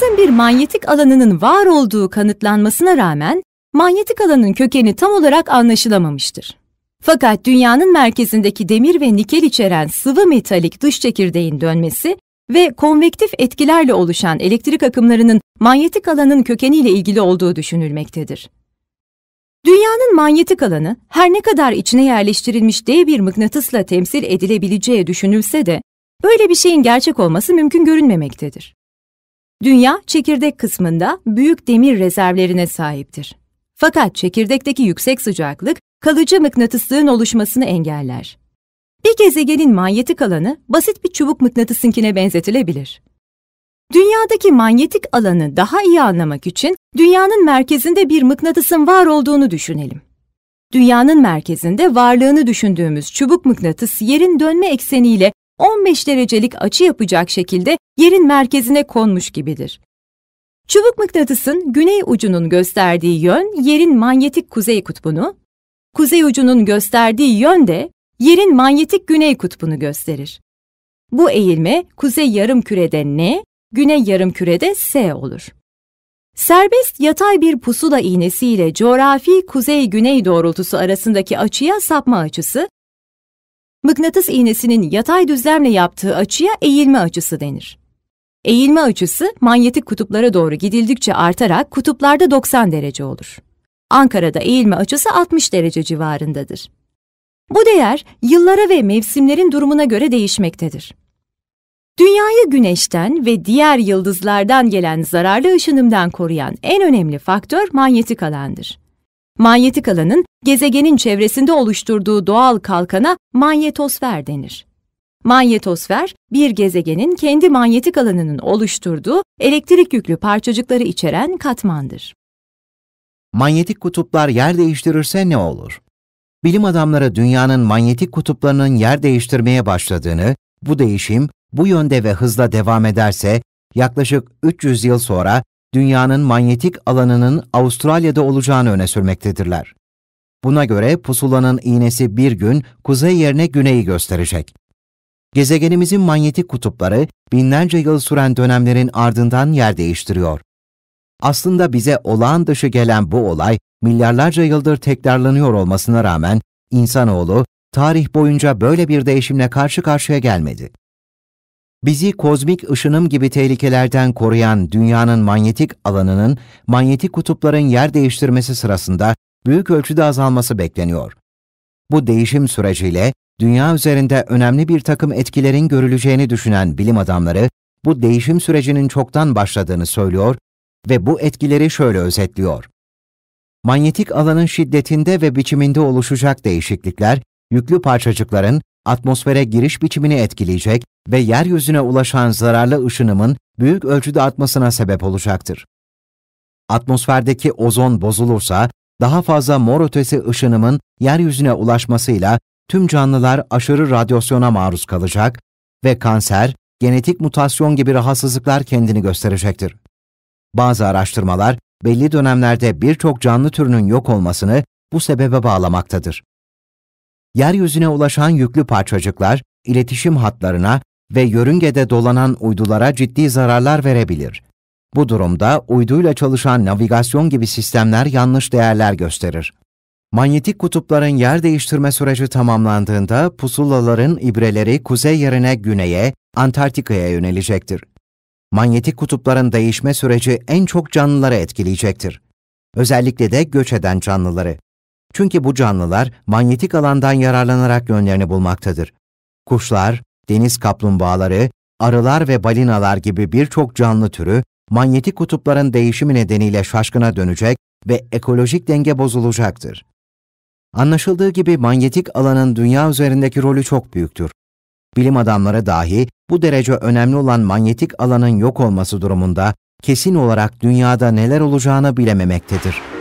Gazın bir manyetik alanının var olduğu kanıtlanmasına rağmen manyetik alanın kökeni tam olarak anlaşılamamıştır. Fakat dünyanın merkezindeki demir ve nikel içeren sıvı metalik dış çekirdeğin dönmesi ve konvektif etkilerle oluşan elektrik akımlarının manyetik alanın kökeniyle ilgili olduğu düşünülmektedir. Dünyanın manyetik alanı her ne kadar içine yerleştirilmiş dev bir mıknatısla temsil edilebileceği düşünülse de böyle bir şeyin gerçek olması mümkün görünmemektedir. Dünya çekirdek kısmında büyük demir rezervlerine sahiptir. Fakat çekirdekteki yüksek sıcaklık kalıcı mıknatıslığın oluşmasını engeller. Bir gezegenin manyetik alanı basit bir çubuk mıknatısınkine benzetilebilir. Dünyadaki manyetik alanı daha iyi anlamak için dünyanın merkezinde bir mıknatısın var olduğunu düşünelim. Dünyanın merkezinde varlığını düşündüğümüz çubuk mıknatıs yerin dönme ekseniyle 15 derecelik açı yapacak şekilde yerin merkezine konmuş gibidir. Çubuk mıknatısın güney ucunun gösterdiği yön yerin manyetik kuzey kutbunu, kuzey ucunun gösterdiği yön de yerin manyetik güney kutbunu gösterir. Bu eğilme kuzey yarım kürede N, güney yarım kürede S olur. Serbest yatay bir pusula iğnesiyle coğrafi kuzey-güney doğrultusu arasındaki açıya sapma açısı Mıknatıs iğnesinin yatay düzlemle yaptığı açıya eğilme açısı denir. Eğilme açısı manyetik kutuplara doğru gidildikçe artarak kutuplarda 90 derece olur. Ankara'da eğilme açısı 60 derece civarındadır. Bu değer yıllara ve mevsimlerin durumuna göre değişmektedir. Dünyayı güneşten ve diğer yıldızlardan gelen zararlı ışınımdan koruyan en önemli faktör manyetik alandır. Manyetik alanın gezegenin çevresinde oluşturduğu doğal kalkana manyetosfer denir. Manyetosfer, bir gezegenin kendi manyetik alanının oluşturduğu elektrik yüklü parçacıkları içeren katmandır. Manyetik kutuplar yer değiştirirse ne olur? Bilim adamları dünyanın manyetik kutuplarının yer değiştirmeye başladığını, bu değişim bu yönde ve hızla devam ederse yaklaşık 300 yıl sonra dünyanın manyetik alanının Avustralya'da olacağını öne sürmektedirler. Buna göre pusulanın iğnesi bir gün kuzey yerine güneyi gösterecek. Gezegenimizin manyetik kutupları binlerce yıl süren dönemlerin ardından yer değiştiriyor. Aslında bize olağan dışı gelen bu olay milyarlarca yıldır tekrarlanıyor olmasına rağmen insanoğlu tarih boyunca böyle bir değişimle karşı karşıya gelmedi. Bizi kozmik ışınım gibi tehlikelerden koruyan dünyanın manyetik alanının manyetik kutupların yer değiştirmesi sırasında büyük ölçüde azalması bekleniyor. Bu değişim süreciyle dünya üzerinde önemli bir takım etkilerin görüleceğini düşünen bilim adamları bu değişim sürecinin çoktan başladığını söylüyor ve bu etkileri şöyle özetliyor. Manyetik alanın şiddetinde ve biçiminde oluşacak değişiklikler, yüklü parçacıkların atmosfere giriş biçimini etkileyecek ve yeryüzüne ulaşan zararlı ışınımın büyük ölçüde artmasına sebep olacaktır. Atmosferdeki ozon bozulursa daha fazla mor ötesi ışınımın yeryüzüne ulaşmasıyla tüm canlılar aşırı radyasyona maruz kalacak ve kanser, genetik mutasyon gibi rahatsızlıklar kendini gösterecektir. Bazı araştırmalar belli dönemlerde birçok canlı türünün yok olmasını bu sebebe bağlamaktadır. Yeryüzüne ulaşan yüklü parçacıklar iletişim hatlarına ve yörüngede dolanan uydulara ciddi zararlar verebilir. Bu durumda uyduyla çalışan navigasyon gibi sistemler yanlış değerler gösterir. Manyetik kutupların yer değiştirme süreci tamamlandığında pusulaların ibreleri kuzey yerine güneye, Antarktika'ya yönelecektir. Manyetik kutupların değişme süreci en çok canlıları etkileyecektir. Özellikle de göç eden canlıları. Çünkü bu canlılar manyetik alandan yararlanarak yönlerini bulmaktadır. Kuşlar, deniz kaplumbağaları, arılar ve balinalar gibi birçok canlı türü manyetik kutupların değişimi nedeniyle şaşkına dönecek ve ekolojik denge bozulacaktır. Anlaşıldığı gibi manyetik alanın dünya üzerindeki rolü çok büyüktür. Bilim adamları dahi bu derece önemli olan manyetik alanın yok olması durumunda kesin olarak dünyada neler olacağını bilememektedir.